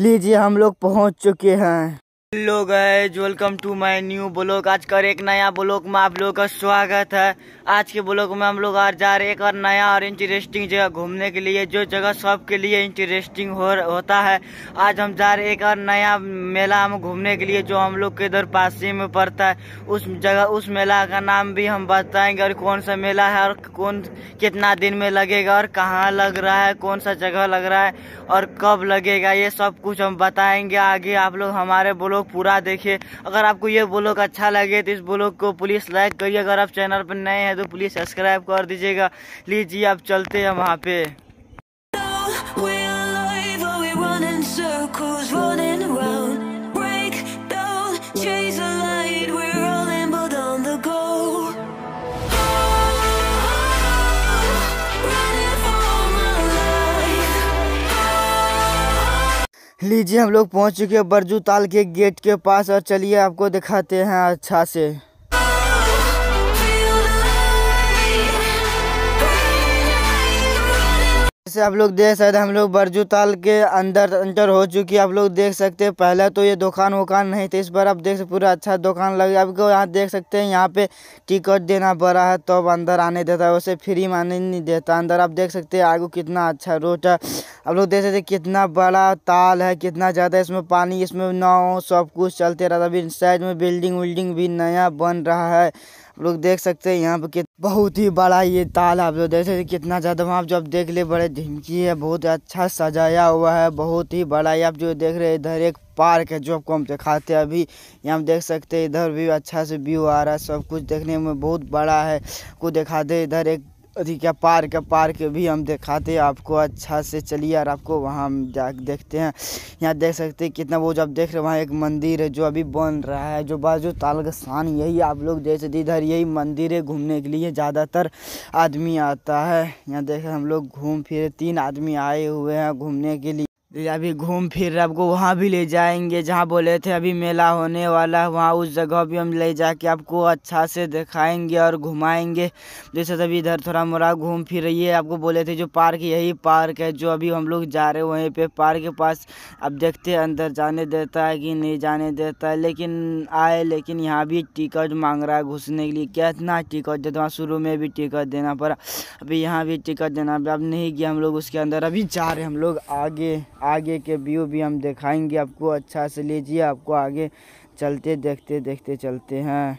लीजिए हम लोग पहुंच चुके हैं hello guys welcome to my new blog आज का एक नया ब्लॉग में आप लोगों का स्वागत है आज के ब्लॉग में हम लोग आज जा रहे हैं एक और नया और इंटरेस्टिंग जगह घूमने के लिए जो जगह सबके लिए इंटरेस्टिंग हो होता है आज हम जा रहे हैं एक और नया मेला हम घूमने के लिए जो हम लोग के इधर पासी में पड़ता है उस जगह उस मेला का नाम भी हम बताएंगे और कौन सा मेला है और कौन कितना दिन में लगेगा और कहाँ लग रहा है कौन सा जगह लग रहा है और कब लगेगा ये सब कुछ हम बताएंगे आगे आप लोग हमारे ब्लॉग ब्लॉग पूरा देखिए अगर आपको ये ब्लॉग अच्छा लगे तो इस ब्लॉग को प्लीज़ लाइक करिए अगर आप चैनल पर नए हैं तो प्लीज़ सब्सक्राइब कर दीजिएगा लीजिए आप चलते हैं वहाँ पे लीजिए हम लोग पहुंच चुके हैं बरजू ताल के गेट के पास और चलिए आपको दिखाते हैं अच्छा से जैसे आप लोग देख सकते हम लोग बरजू ताल के अंदर एंटर हो चुकी है आप लोग देख सकते हैं पहले तो ये दुकान वकान नहीं थी इस बार आप देख सकते पूरा अच्छा दुकान लगे आपको यहाँ देख सकते हैं यहाँ पे टिकट देना पड़ा है तब तो अंदर आने देता है वैसे फ्री में आने नहीं देता अंदर आप देख सकते हैं आगे कितना अच्छा रोड है आप लोग देख सकते कितना बड़ा ताल है कितना ज़्यादा इसमें पानी इसमें नाव सब कुछ चलते रहता है साइड में बिल्डिंग उल्डिंग भी नया बन रहा है आप लोग देख सकते हैं यहाँ पे बहुत ही बड़ा ये ताल आप लोग देख सकते कितना ज्यादा वहाँ जो आप देख ले बड़े झिमकी है बहुत अच्छा सजाया हुआ है बहुत ही बड़ा ये आप जो देख रहे हैं इधर एक पार्क है जो आपको हम दिखाते हैं अभी यहाँ देख सकते हैं इधर भी अच्छा से व्यू आ रहा है सब कुछ देखने में बहुत बड़ा है को दिखाते इधर एक अधिक क्या पार्क पार्क भी हम दिखाते हैं आपको अच्छा से चलिए और आपको वहाँ हम जा देखते हैं यहाँ देख सकते हैं कितना वो जब देख रहे हैं वहाँ एक मंदिर है जो अभी बन रहा है जो बाजू तालगसान यही आप लोग देख सकते इधर यही मंदिर है घूमने के लिए ज़्यादातर आदमी आता है यहाँ देख हम लोग घूम फिर तीन आदमी आए हुए हैं घूमने के लिए अभी घूम फिर आपको वहाँ भी ले जाएंगे जहाँ बोले थे अभी मेला होने वाला है वहाँ उस जगह भी हम ले जाके आपको अच्छा से दिखाएंगे और घुमाएंगे जैसे अभी इधर थोड़ा मोरा घूम फिर है आपको बोले थे जो पार्क यही पार्क है जो अभी हम लोग जा रहे वहीं पे पार्क के पास अब देखते अंदर जाने देता है कि नहीं जाने देता है लेकिन आए लेकिन यहाँ भी टिकट मांग रहा है घुसने के लिए क्या इतना टिकट देता वहाँ शुरू में भी टिकट देना पड़ा अभी यहाँ भी टिकट देना अब नहीं गया हम लोग उसके अंदर अभी जा रहे हम लोग आगे आगे के व्यू भी हम दिखाएंगे आपको अच्छा से लीजिए आपको आगे चलते देखते देखते चलते हैं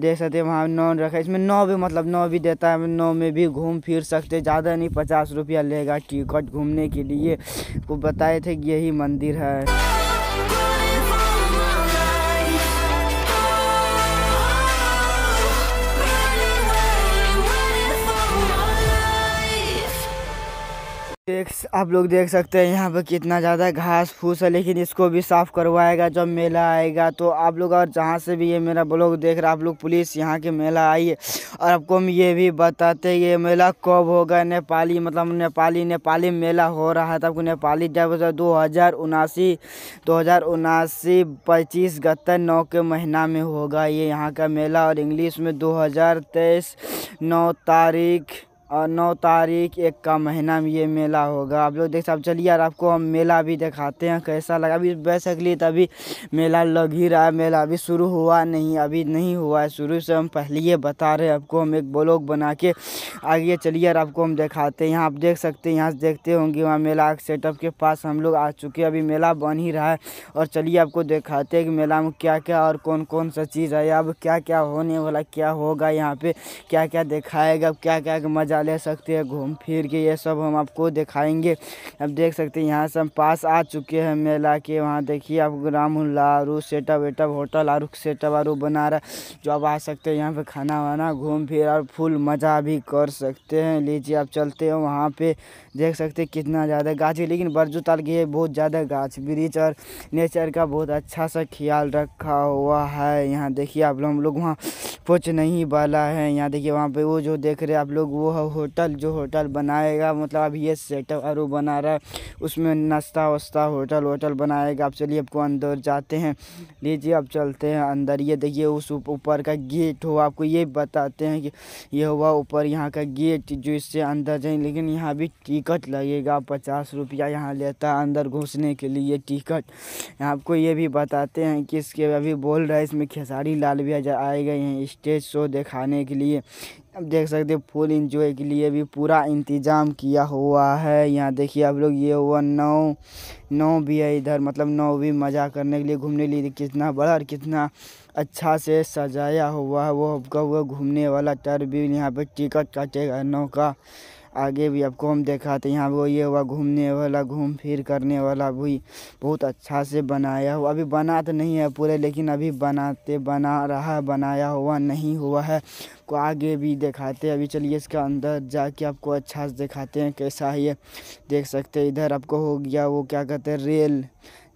देख सकते हैं वहाँ नौ रखा है इसमें नौ भी मतलब नौ भी देता है नौ में भी घूम फिर सकते ज़्यादा नहीं पचास रुपया लेगा टिकट घूमने के लिए को बताए थे कि यही मंदिर है आप लोग देख सकते हैं यहाँ पर कितना ज़्यादा घास फूस है लेकिन इसको भी साफ़ करवाएगा जब मेला आएगा तो आप लोग और जहाँ से भी ये मेरा ब्लॉग देख रहा आप लोग पुलिस यहाँ के मेला आइए और आपको हम ये भी बताते ये मेला कब होगा नेपाली मतलब नेपाली नेपाली मेला हो रहा था आपको नेपाली जब दो हज़ार उनासी दो हज़ार उनासी पच्चीस गत्तर नौ के महीना में होगा ये यहाँ का मेला और इंग्लिश में दो हज़ार तेईस नौ तारीख और नौ तारीख एक का महीना में ये मेला होगा आप लोग देख सब चलिए यार आपको हम मेला भी दिखाते हैं कैसा लगा अभी बेसिकली तभी मेला लग ही रहा है मेला अभी शुरू हुआ नहीं अभी नहीं हुआ है शुरू से हम पहले ये बता रहे हैं आपको हम एक ब्लॉग बना के आगे चलिए यार आपको हम दिखाते हैं यहाँ आप देख सकते हैं यहाँ से देखते होंगे वहाँ मेला सेटअप के पास हम लोग आ चुके हैं अभी मेला बन ही रहा है और चलिए आपको दिखाते हैं कि मेला में क्या क्या और कौन कौन सा चीज़ है अब क्या क्या होने वाला क्या होगा यहाँ पर क्या क्या दिखाएगा क्या क्या मज़ा ले सकते हैं घूम फिर के ये सब हम आपको दिखाएंगे अब देख सकते हैं यहाँ से हम पास आ चुके हैं मेला के वहाँ देखिए आप रामहुल्ला लारू सेटअप वेटअप होटल आरू सेटअप आरू बना रहा जो आप आ सकते हैं यहाँ पर खाना वाना घूम फिर और फुल मज़ा भी कर सकते हैं लीजिए आप चलते हो वहाँ पर देख सकते हैं कितना ज़्यादा गाछ लेकिन बरजूताल के बहुत ज़्यादा गाछ वृक्ष और नेचर का बहुत अच्छा सा ख्याल रखा हुआ है यहाँ देखिए आप लोग हम लोग वहाँ पहुँच नहीं वाला है यहाँ देखिए वहाँ पे वो जो देख रहे हैं आप लोग वो है होटल जो होटल बनाएगा मतलब अब ये सेटअप और बना रहा है उसमें नाश्ता वास्ता होटल होटल बनाएगा अब चलिए आपको अंदर जाते हैं लीजिए अब चलते हैं अंदर ये देखिए उस ऊपर का गेट हो आपको ये बताते हैं कि ये हुआ ऊपर यहाँ का गेट जो इससे अंदर जाए लेकिन यहाँ भी टिकट लगेगा पचास रुपया यहाँ लेता है अंदर घुसने के लिए टिकट आपको ये भी बताते हैं कि इसके अभी बोल रहा है इसमें खेसारी लाल भी आएगा यहाँ स्टेज शो दिखाने के लिए अब देख सकते हो फुल इंजॉय के लिए भी पूरा इंतजाम किया हुआ है यहाँ देखिए आप लोग ये हुआ नाव नाव भी है इधर मतलब नाव भी मज़ा करने के लिए घूमने के लिए कितना बड़ा और कितना अच्छा से सजाया हुआ है वो आपका हुआ घूमने वाला टर्बिन यहाँ पे टिकट काटेगा नाव का आगे भी आपको हम दिखाते यहाँ वो ये हुआ घूमने वाला घूम फिर करने वाला भी बहुत अच्छा से बनाया हुआ अभी बना तो नहीं है पूरे लेकिन अभी बनाते बना रहा बनाया हुआ नहीं हुआ है को आगे भी दिखाते अभी चलिए इसका अंदर जाके आपको अच्छा से दिखाते हैं कैसा है ये देख सकते हैं इधर आपको हो गया वो क्या कहते हैं रेल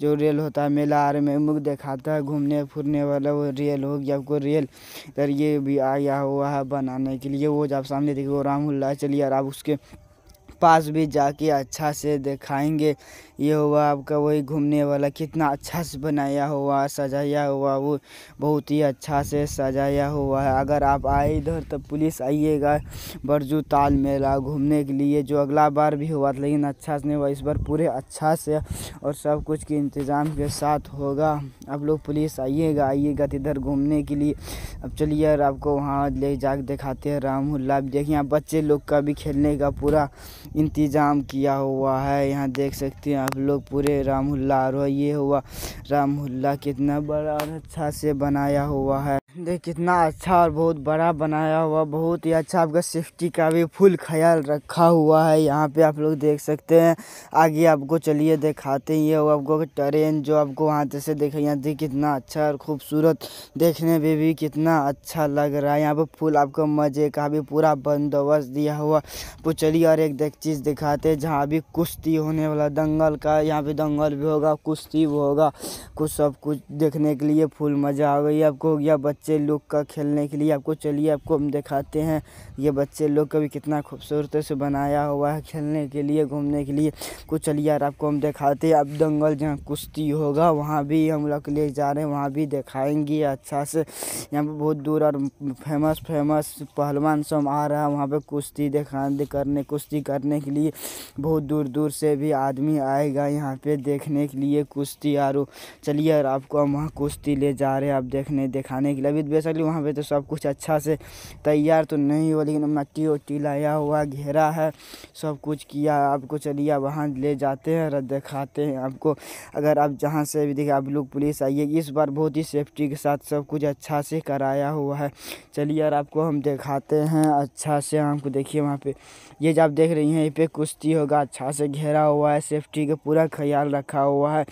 जो रेल होता है मेला आर में मुख दिखाता है घूमने फिरने वाला वो रेल हो गया आपको रेल इधर ये भी आया हुआ है बनाने के लिए वो जब सामने देखिए वो रामुल्ला चलिए और आप उसके पास भी जाके अच्छा से दिखाएंगे ये हुआ आपका वही घूमने वाला कितना अच्छा से बनाया हुआ सजाया हुआ वो बहुत ही अच्छा से सजाया हुआ है अगर आप आए इधर तो पुलिस आइएगा बरजू ताल मेला घूमने के लिए जो अगला बार भी हुआ था लेकिन अच्छा से नहीं हुआ इस बार पूरे अच्छा से और सब कुछ के इंतज़ाम के साथ होगा आप लोग पुलिस आइएगा आइएगा तो इधर घूमने के लिए अब चलिए यार आपको वहाँ ले जा दिखाते हैं रामहुल्ला भी देखिए यहाँ बच्चे लोग का भी खेलने का पूरा इंतज़ाम किया हुआ है यहाँ देख सकते हैं आप लोग पूरे रामहुल्ला और ये हुआ रामहुल्ला कितना बड़ा और अच्छा से बनाया हुआ है। देख कितना अच्छा और बहुत बड़ा बनाया हुआ बहुत ही अच्छा आपका सेफ्टी का भी फुल ख्याल रखा हुआ है यहाँ पे आप लोग देख सकते हैं आगे आपको चलिए दिखाते हैं ये वो आपको ट्रेन जो आपको वहाँ से देखे यहाँ देख कितना अच्छा और खूबसूरत देखने में भी कितना अच्छा लग रहा है यहाँ पे फुल आपको मज़े का भी पूरा बंदोबस्त दिया हुआ तो चलिए और एक देख चीज़ दिखाते हैं जहाँ भी कुश्ती होने वाला दंगल का यहाँ पे दंगल भी होगा कुश्ती भी होगा कुछ सब कुछ देखने के लिए फुल मज़ा आ गई आपको हो गया बच्चे बच्चे लोग का खेलने के लिए आपको चलिए आपको हम दिखाते हैं ये बच्चे लोग का भी कितना खूबसूरत से बनाया हुआ है खेलने के लिए घूमने के लिए कुछ चलिए यार आपको हम दिखाते हैं अब दंगल जहाँ कुश्ती होगा वहाँ भी हम लोग ले जा रहे हैं वहाँ भी दिखाएंगे अच्छा से यहाँ पर बहुत दूर और फेमस फेमस पहलवान सब आ रहा है वहाँ पर कुश्ती दिखा करने कुश्ती करने के लिए बहुत दूर दूर से भी आदमी आएगा यहाँ पे देखने के लिए कुश्ती यार चलिए यार आपको हम वहाँ कुश्ती ले जा रहे हैं आप देखने दिखाने के लिए लबित बैसल वहाँ पे तो सब कुछ अच्छा से तैयार तो नहीं हुआ लेकिन मट्टी वट्टी लाया हुआ घेरा है सब कुछ किया आपको चलिए वहाँ ले जाते हैं और दिखाते हैं आपको अगर आप जहाँ से भी देखिए आप लोग पुलिस आइए इस बार बहुत ही सेफ्टी के साथ सब कुछ अच्छा से कराया हुआ है चलिए यार आपको हम दिखाते हैं अच्छा से हमको देखिए वहाँ पे ये जो आप देख रही हैं ये पे कुश्ती होगा अच्छा से घेरा हुआ है सेफ्टी का पूरा ख्याल रखा हुआ है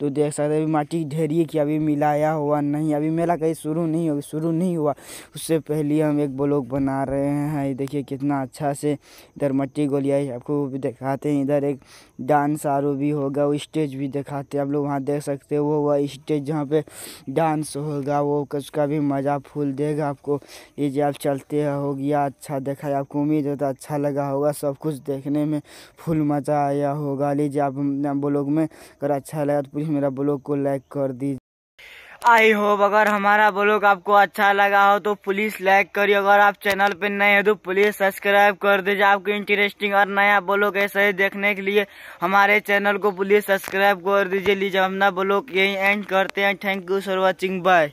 तो देख सकते हैं अभी माटी ढेरी की अभी मिलाया हुआ नहीं अभी मेला कहीं शुरू नहीं नहीं हो शुरू नहीं हुआ उससे पहले हम एक ब्लॉग बना रहे हैं देखिए कितना अच्छा से इधर मट्टी गोलिया आपको भी दिखाते हैं इधर एक डांस आरो भी होगा वो स्टेज भी दिखाते हैं आप लोग वहाँ देख सकते हो वह स्टेज जहाँ पे डांस होगा वो उसका भी मज़ा फूल देगा आपको ये जो आप चलते हो गया अच्छा देखा है आपको उम्मीद होता तो अच्छा लगा होगा सब कुछ देखने में फुल मज़ा आया होगा लीजिए आप ब्लॉग में अगर अच्छा लगा तो प्लीज़ मेरा ब्लॉग को लाइक कर दीजिए आई होप अगर हमारा ब्लॉग आपको अच्छा लगा हो तो प्लीज लाइक करिए अगर आप चैनल पे नए हो तो प्लीज सब्सक्राइब कर दीजिए आपको इंटरेस्टिंग और नया ब्लॉग ऐसे ही देखने के लिए हमारे चैनल को प्लीज सब्सक्राइब कर दीजिए लीजिए अपना ब्लॉग यही एंड करते हैं thank you for watching bye